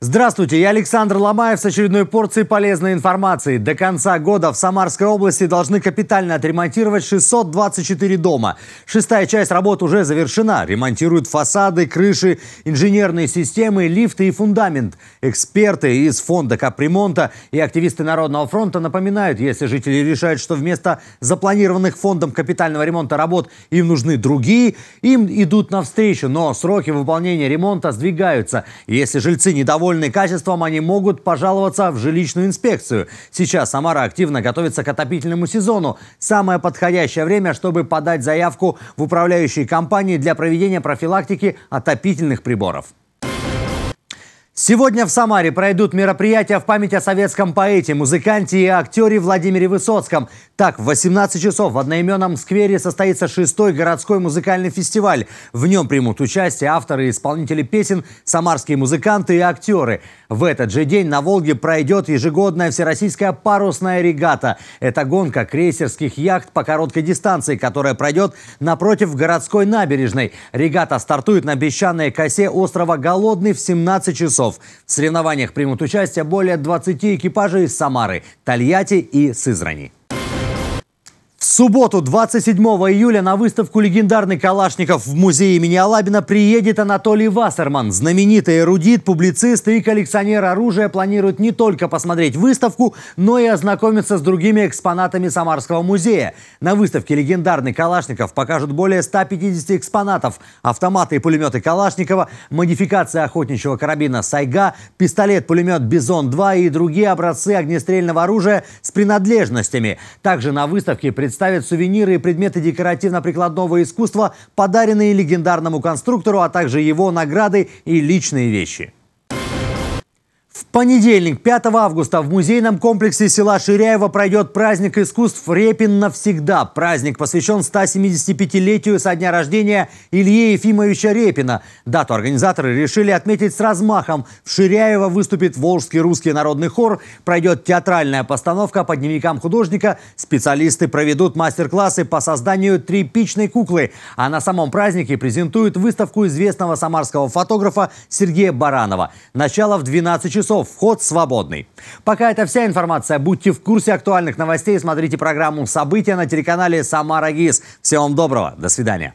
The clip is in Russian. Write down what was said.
Здравствуйте, я Александр Ломаев с очередной порцией полезной информации. До конца года в Самарской области должны капитально отремонтировать 624 дома. Шестая часть работ уже завершена. Ремонтируют фасады, крыши, инженерные системы, лифты и фундамент. Эксперты из фонда капремонта и активисты Народного фронта напоминают, если жители решают, что вместо запланированных фондом капитального ремонта работ им нужны другие, им идут навстречу, но сроки выполнения ремонта сдвигаются. Если жильцы недовольны недовольны качеством, они могут пожаловаться в жилищную инспекцию. Сейчас Самара активно готовится к отопительному сезону. Самое подходящее время, чтобы подать заявку в управляющие компании для проведения профилактики отопительных приборов. Сегодня в Самаре пройдут мероприятия в память о советском поэте, музыканте и актере Владимире Высоцком. Так, в 18 часов в одноименном сквере состоится шестой городской музыкальный фестиваль. В нем примут участие авторы и исполнители песен, самарские музыканты и актеры. В этот же день на Волге пройдет ежегодная всероссийская парусная регата. Это гонка крейсерских яхт по короткой дистанции, которая пройдет напротив городской набережной. Регата стартует на песчаной косе острова Голодный в 17 часов часов. В соревнованиях примут участие более 20 экипажей из Самары, Тольятти и Сызрани субботу, 27 июля, на выставку легендарный Калашников в музее имени Алабина приедет Анатолий Вассерман. Знаменитый эрудит, публицист и коллекционер оружия планирует не только посмотреть выставку, но и ознакомиться с другими экспонатами Самарского музея. На выставке легендарный Калашников покажут более 150 экспонатов. Автоматы и пулеметы Калашникова, модификация охотничьего карабина «Сайга», пистолет-пулемет «Бизон-2» и другие образцы огнестрельного оружия с принадлежностями. Также на выставке представлены представят сувениры и предметы декоративно-прикладного искусства, подаренные легендарному конструктору, а также его награды и личные вещи понедельник, 5 августа, в музейном комплексе села Ширяева пройдет праздник искусств «Репин навсегда». Праздник посвящен 175-летию со дня рождения Ильи Ефимовича Репина. Дату организаторы решили отметить с размахом. В Ширяево выступит Волжский русский народный хор, пройдет театральная постановка по дневникам художника, специалисты проведут мастер-классы по созданию тряпичной куклы, а на самом празднике презентуют выставку известного самарского фотографа Сергея Баранова. Начало в 12 часов но вход свободный. Пока это вся информация. Будьте в курсе актуальных новостей. и Смотрите программу «События» на телеканале «Самара ГИС». Всего вам доброго. До свидания.